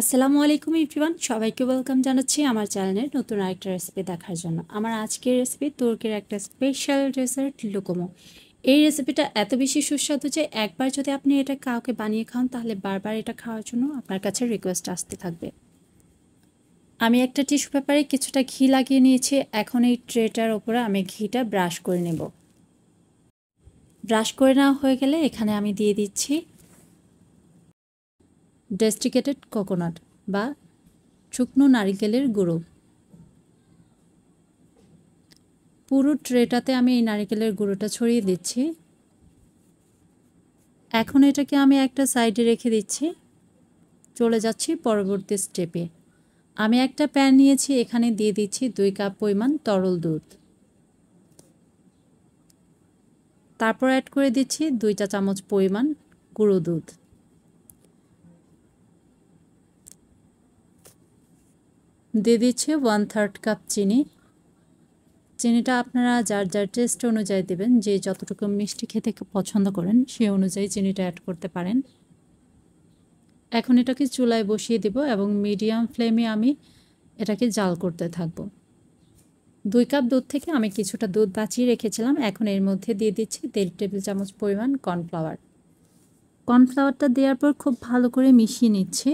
আসসালামু আলাইকুম ইভরিওয়ান সবাইকে ওয়েলকাম জানাচ্ছি আমার চ্যানেলের নতুন আরেকটা রেসিপি দেখার জন্য আমার আজকের রেসিপি তুর্কির একটা স্পেশাল ডেসার্ট লুকোমো এই রেসিপিটা এত বেশি সুস্বাদু যে একবার যদি আপনি এটা কাউকে বানিয়ে খান তাহলে বারবার এটা খাওয়ার জন্য আপনার কাছে রিকোয়েস্ট আসতে থাকবে আমি একটা টিস্যু পেপারে কিছুটা ঘি লাগিয়ে নিয়েছি এখন এই ট্রেটার ওপরে আমি ঘিটা ব্রাশ করে নেব ব্রাশ করে নেওয়া হয়ে গেলে এখানে আমি দিয়ে দিচ্ছি ডেস্টিকেটেড কোকোনাট বা শুকনো নারিকেলের গুঁড়ো পুরো ট্রেটাতে আমি এই নারিকেলের গুঁড়োটা ছড়িয়ে দিচ্ছি এখন এটাকে আমি একটা সাইডে রেখে দিচ্ছি চলে যাচ্ছি পরবর্তী স্টেপে আমি একটা প্যান নিয়েছি এখানে দিয়ে দিচ্ছি দুই কাপ পরিমাণ তরল দুধ তারপর অ্যাড করে দিচ্ছি দুই চা চামচ পরিমাণ গুঁড়ো দুধ দিয়ে দিচ্ছি ওয়ান থার্ড কাপ চিনি চিনিটা আপনারা যার যার টেস্ট অনুযায়ী দেবেন যে যতটুকু মিষ্টি খেতে পছন্দ করেন সে অনুযায়ী চিনিটা অ্যাড করতে পারেন এখন এটাকে চুলায় বসিয়ে দেব এবং মিডিয়াম ফ্লেমে আমি এটাকে জাল করতে থাকব দুই কাপ দুধ থেকে আমি কিছুটা দুধ বাঁচিয়ে রেখেছিলাম এখন এর মধ্যে দিয়ে দিচ্ছি দেড় টেবিল চামচ পরিমাণ কর্নফ্লাওয়ার কর্নফ্লাওয়ারটা দেওয়ার পর খুব ভালো করে মিশিয়ে নিচ্ছি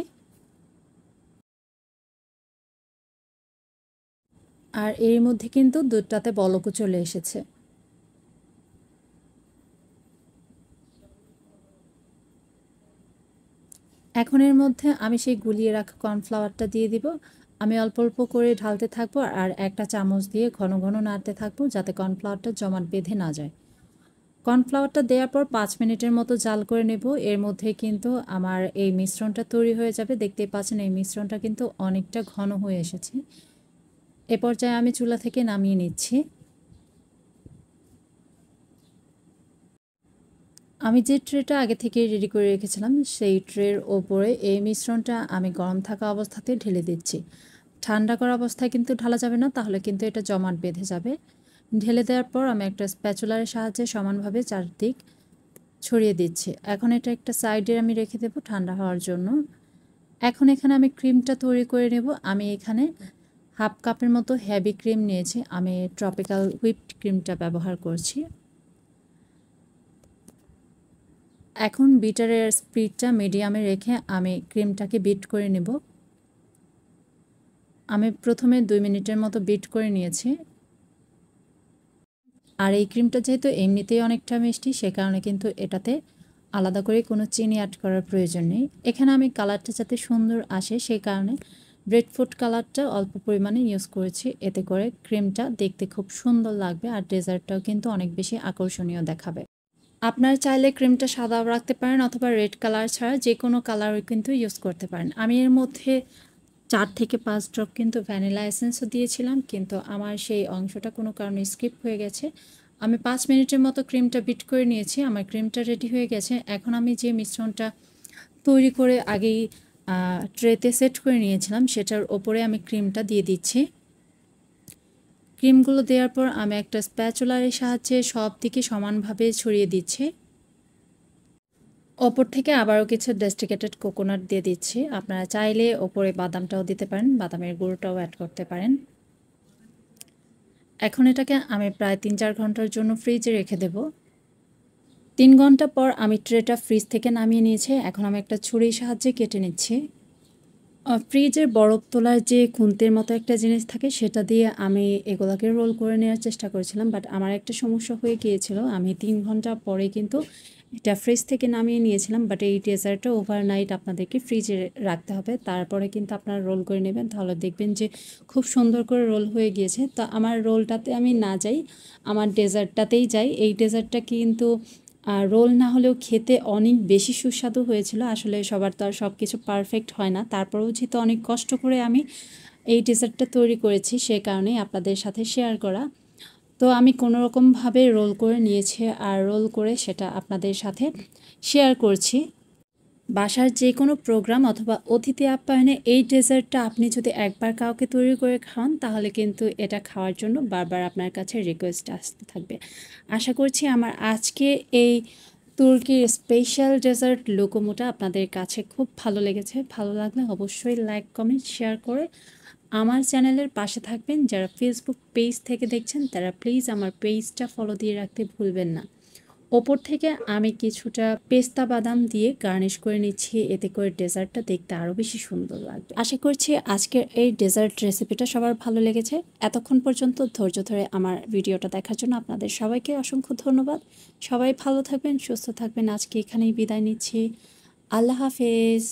আর এর মধ্যে কিন্তু দুধটাতে বলকও চলে এসেছে এখন এর মধ্যে আমি সেই গুলিয়ে রাখা কর্নফ্লাওয়ারটা দিয়ে দিব আমি অল্প অল্প করে ঢালতে থাকবো আর একটা চামচ দিয়ে ঘন ঘন নাড়তে থাকবো যাতে কর্নফ্লাওয়ারটা জমাট বেঁধে না যায় কর্নফ্লাওয়ারটা দেওয়ার পর পাঁচ মিনিটের মতো জাল করে নেব এর মধ্যে কিন্তু আমার এই মিশ্রণটা তৈরি হয়ে যাবে দেখতেই পাচ্ছেন এই মিশ্রণটা কিন্তু অনেকটা ঘন হয়ে এসেছে এ পর্যায়ে আমি চুলা থেকে নামিয়ে নিচ্ছি আমি যে ট্রেটা আগে থেকে রেডি করে রেখেছিলাম সেই ট্রের ওপরে এই মিশ্রণটা আমি গরম থাকা অবস্থাতে ঢেলে দিচ্ছি ঠান্ডা করা অবস্থায় কিন্তু ঢালা যাবে না তাহলে কিন্তু এটা জমাট বেঁধে যাবে ঢেলে দেওয়ার পর আমি একটা স্প্যাচুলারের সাহায্যে সমানভাবে চারদিক ছড়িয়ে দিচ্ছি এখন এটা একটা সাইডে আমি রেখে দেবো ঠান্ডা হওয়ার জন্য এখন এখানে আমি ক্রিমটা তৈরি করে নেব আমি এখানে হাফ কাপের মতো হেভি ক্রিম নিয়েছি আমি ট্রপিক্যাল হুইপড ক্রিমটা ব্যবহার করছি এখন বিটারের স্পিডটা মিডিয়ামে রেখে আমি ক্রিমটাকে বিট করে নেব আমি প্রথমে দুই মিনিটের মতো বিট করে নিয়েছি আর এই ক্রিমটা যেহেতু এমনিতেই অনেকটা মিষ্টি সে কারণে কিন্তু এটাতে আলাদা করে কোনো চিনি অ্যাড করার প্রয়োজন নেই এখানে আমি কালারটা যাতে সুন্দর আসে সেই কারণে ব্রেড ফুড কালারটা অল্প পরিমাণে ইউজ করেছি এতে করে ক্রিমটা দেখতে খুব সুন্দর লাগবে আর ডেজার্টটাও কিন্তু অনেক বেশি আকর্ষণীয় দেখাবে আপনারা চাইলে ক্রিমটা সাদা রাখতে পারেন অথবা রেড কালার ছাড়া যে কোনো কালারও কিন্তু ইউজ করতে পারেন আমি এর মধ্যে চার থেকে পাঁচ ড্রপ কিন্তু ভ্যানিলা এসেন্সও দিয়েছিলাম কিন্তু আমার সেই অংশটা কোনো কারণে স্কিপ হয়ে গেছে আমি পাঁচ মিনিটের মতো ক্রিমটা বিট করে নিয়েছি আমার ক্রিমটা রেডি হয়ে গেছে এখন আমি যে মিশ্রণটা তৈরি করে আগেই ট্রেতে সেট করে নিয়েছিলাম সেটার ওপরে আমি ক্রিমটা দিয়ে দিচ্ছি ক্রিমগুলো দেওয়ার পর আমি একটা স্প্যাচুলারের সাহায্যে সব দিকে সমানভাবে ছড়িয়ে দিচ্ছি ওপর থেকে আবারও কিছু ডেস্টিকেটেড কোকোনাট দিয়ে দিচ্ছি আপনারা চাইলে ওপরে বাদামটাও দিতে পারেন বাদামের গুঁড়োটাও অ্যাড করতে পারেন এখন এটাকে আমি প্রায় তিন চার ঘন্টার জন্য ফ্রিজে রেখে দেবো তিন ঘন্টা পর আমি ট্রেটা ফ্রিজ থেকে নামিয়ে নিয়েছি এখন আমি একটা ছুরির সাহায্যে কেটে নিচ্ছি ফ্রিজের বরফ তোলার যে খুন্তের মতো একটা জিনিস থাকে সেটা দিয়ে আমি এগুলাকে রোল করে নেওয়ার চেষ্টা করেছিলাম বাট আমার একটা সমস্যা হয়ে গিয়েছিল আমি তিন ঘন্টা পরে কিন্তু এটা ফ্রিজ থেকে নামিয়ে নিয়েছিলাম বাট এই ডেজার্টটা ওভারনাইট আপনাদেরকে ফ্রিজে রাখতে হবে তারপরে কিন্তু আপনারা রোল করে নেবেন তাহলে দেখবেন যে খুব সুন্দর করে রোল হয়ে গিয়েছে তো আমার রোলটাতে আমি না যাই আমার ডেজার্টটাতেই যাই এই ডেজার্টটা কিন্তু আর রোল না হলেও খেতে অনেক বেশি সুস্বাদু হয়েছিল আসলে সবার তো আর সব কিছু পারফেক্ট হয় না তারপরেও যেহেতু অনেক কষ্ট করে আমি এই ডেজার্টটা তৈরি করেছি সে কারণেই আপনাদের সাথে শেয়ার করা তো আমি কোনো রকমভাবে রোল করে নিয়েছি আর রোল করে সেটা আপনাদের সাথে শেয়ার করছি বাসার যে কোনো প্রোগ্রাম অথবা অতিথি আপ্যায়নে এই ডেজার্টটা আপনি যদি একবার কাউকে তৈরি করে খান তাহলে কিন্তু এটা খাওয়ার জন্য বারবার আপনার কাছে রিকোয়েস্ট আসতে থাকবে আশা করছি আমার আজকে এই তুর্কির স্পেশাল ডেজার্ট লোকোমোটা আপনাদের কাছে খুব ভালো লেগেছে ভালো লাগলে অবশ্যই লাইক কমেন্ট শেয়ার করে আমার চ্যানেলের পাশে থাকবেন যারা ফেসবুক পেজ থেকে দেখছেন তারা প্লিজ আমার পেজটা ফলো দিয়ে রাখতে ভুলবেন না ওপর থেকে আমি কিছুটা পেস্তা বাদাম দিয়ে গার্নিশ করে নিচ্ছি এতে করে ডেজার্টটা দেখতে আরও বেশি সুন্দর লাগবে আশা করছি আজকের এই ডেজার্ট রেসিপিটা সবার ভালো লেগেছে এতক্ষণ পর্যন্ত ধৈর্য ধরে আমার ভিডিওটা দেখার জন্য আপনাদের সবাইকে অসংখ্য ধন্যবাদ সবাই ভালো থাকবেন সুস্থ থাকবেন আজকে এখানেই বিদায় নিচ্ছি আল্লাহ হাফেজ